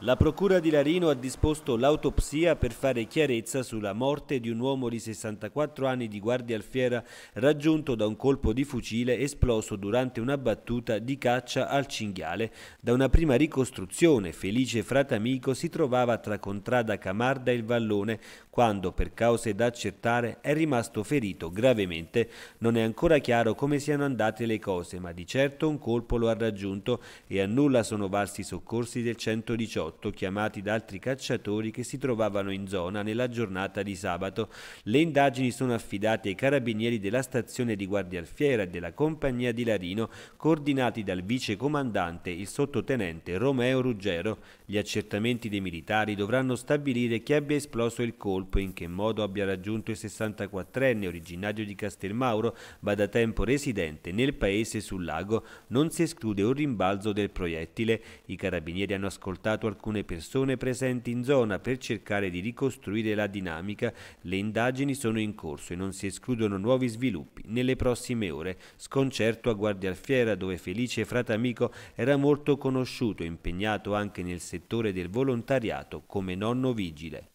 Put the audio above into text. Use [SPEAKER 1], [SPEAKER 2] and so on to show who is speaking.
[SPEAKER 1] La Procura di Larino ha disposto l'autopsia per fare chiarezza sulla morte di un uomo di 64 anni di guardia alfiera raggiunto da un colpo di fucile esploso durante una battuta di caccia al cinghiale. Da una prima ricostruzione, Felice Fratamico si trovava tra Contrada Camarda e il Vallone quando, per cause da accertare, è rimasto ferito gravemente. Non è ancora chiaro come siano andate le cose, ma di certo un colpo lo ha raggiunto e a nulla sono valsi i soccorsi del 118 18 chiamati da altri cacciatori che si trovavano in zona nella giornata di sabato. Le indagini sono affidate ai carabinieri della stazione di Guardia Alfiera e della compagnia di Larino, coordinati dal vicecomandante, il sottotenente Romeo Ruggero. Gli accertamenti dei militari dovranno stabilire chi abbia esploso il colpo e in che modo abbia raggiunto il 64enne originario di Castelmauro, ma da tempo residente nel paese sul lago. Non si esclude un rimbalzo del proiettile. I carabinieri hanno ascoltato alcune persone presenti in zona per cercare di ricostruire la dinamica. Le indagini sono in corso e non si escludono nuovi sviluppi nelle prossime ore. Sconcerto a Guardia Alfiera dove Felice Fratamico era molto conosciuto, e impegnato anche nel settore del volontariato come nonno vigile.